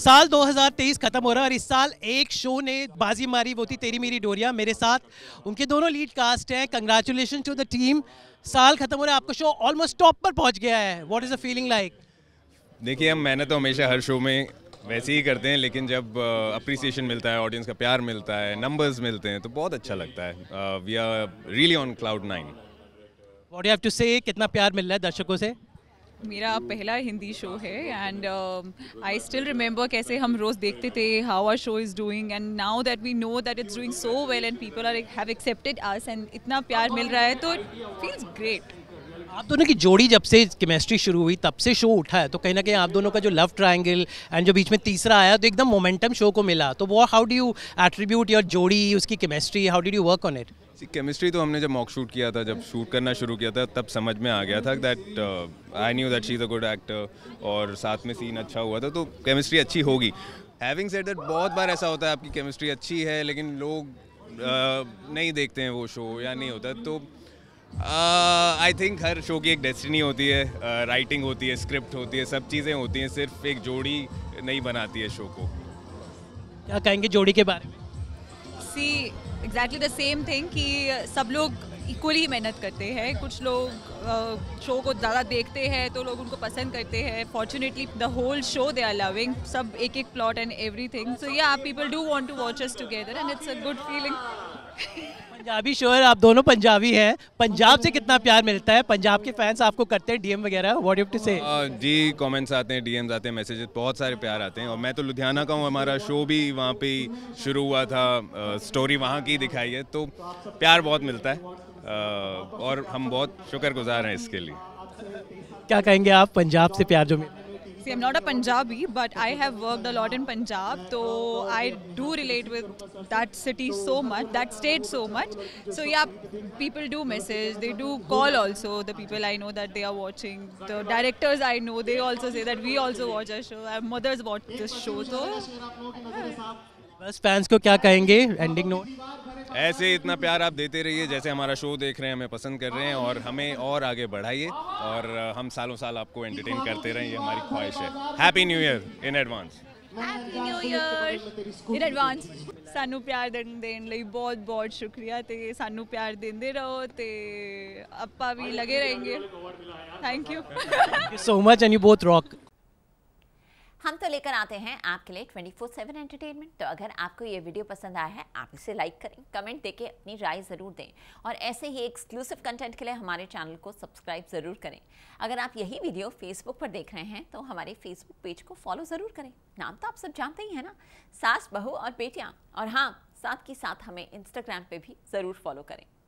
साल 2023 ख़त्म हो रहा है और इस साल एक शो ने बाजी मारी वो थी तेरी मेरी डोरिया मेरे साथ उनके दोनों लीड कास्ट हैं कंग्रेचुलेशन टू द टीम साल ख़त्म हो रहा है आपका शो ऑलमोस्ट टॉप पर पहुंच गया है what is the feeling like देखिए हम मैंने तो हमेशा हर शो में वैसे ही करते हैं लेकिन जब अप्रिसिएशन uh, मिलता है ऑडियंस का प्यार मिलता है नंबर्स मिलते हैं तो बहुत अच्छा लगता है we are really on cloud nine what you have to say कितना प्यार मिल रहा है दर्शकों से मेरा पहला हिंदी शो है एंड आई स्टिल रिमेंबर कैसे हम रोज़ देखते थे how our show is doing and now that we know that it's doing so well and people are have accepted us and इतना प्यार मिल रहा है तो इट फील्स ग्रेट आप दोनों की जोड़ी जब से केमिस्ट्री शुरू हुई तब से शो उठा है तो कहीं ना कहीं आप दोनों का जो लव ट्रायंगल एंड जो बीच में तीसरा आया तो एकदम मोमेंटम शो को मिला तो वो how do you attribute your jodi उसकी chemistry how did you work on it chemistry तो हमने जब मॉक शूट किया था जब शूट करना शुरू किया था तब समझ में आ गया था that I knew that she is a good actor और साथ में सीन अच्छा हुआ था तो केमिस्ट्री अच्छी होगी हैविंग सेड दैट बहुत बार ऐसा होता है आपकी केमिस्ट्री अच्छी है लेकिन लोग uh, नहीं देखते हैं वो शो या नहीं होता तो आई uh, थिंक हर शो की एक डेस्टिनी होती है राइटिंग uh, होती है स्क्रिप्ट होती है सब चीज़ें होती हैं सिर्फ एक जोड़ी नहीं बनाती है शो को क्या कहेंगे जोड़ी के बारे में see exactly the same thing कि सब लोग इक्वली मेहनत करते हैं कुछ लोग शो uh, को ज़्यादा देखते हैं तो लोग उनको पसंद करते हैं fortunately the whole show they are loving सब एक एक plot and everything so या people do want to watch us together and it's a good feeling Punjabi शोर आप दोनों पंजाबी हैं पंजाब से कितना प्यार मिलता है पंजाब के फैंस आपको करते हैं डीएम वगैरह व्हाट यू टू से जी कमेंट्स आते हैं डीएम आते हैं मैसेजेस बहुत सारे प्यार आते हैं और मैं तो लुधियाना का हूँ हमारा शो भी वहाँ पे शुरू हुआ था स्टोरी वहाँ की दिखाई है तो प्यार बहुत मिलता है और हम बहुत शुक्रगुजार हैं इसके लिए क्या कहेंगे आप पंजाब से प्यार जो मिलता See, I'm not a Punjabi, but I have worked a lot in Punjab, so I do relate with that city so much, that state so much. So yeah, people do message, they do call also. The people I know that they are watching, the directors I know, they also say that we also watch our show. Our mothers watch this show, so. बस fans को क्या कहेंगे ऐसे इतना प्यार आप देते रहिए जैसे हमारा शो देख रहे हैं हमें पसंद कर रहे हैं और हमें और आगे बढ़ाइए और हम सालों साल आपको एंटरटेन करते रहें ये हमारी ख्वाहिश है happy new year in advance happy प्यार ਇਅਰ ਇਨ ਐਡਵਾਂਸ ਸਾਨੂੰ ਪਿਆਰ ਦੇਣ ਦੇਣ ਲਈ ਬਹੁਤ ਬਹੁਤ ਸ਼ੁਕਰੀਆ ਤੇ ਸਾਨੂੰ ਪਿਆਰ ਦਿੰਦੇ ਰਹੋ ਤੇ ਆਪਾਂ ਵੀ ਲਗੇ ਰਹਿਣਗੇ ਥੈਂਕ ਯੂ ਸੋ ਮਚ हम तो लेकर आते हैं आपके लिए 24/7 एंटरटेनमेंट तो अगर आपको ये वीडियो पसंद आया है आप इसे लाइक करें कमेंट देके अपनी राय ज़रूर दें और ऐसे ही एक्सक्लूसिव कंटेंट के लिए हमारे चैनल को सब्सक्राइब ज़रूर करें अगर आप यही वीडियो फेसबुक पर देख रहे हैं तो हमारे फेसबुक पेज को फॉलो ज़रूर करें नाम तो आप सब जानते ही है ना सास बहू और बेटियाँ और हाँ साथ के साथ हमें इंस्टाग्राम पर भी ज़रूर फॉलो करें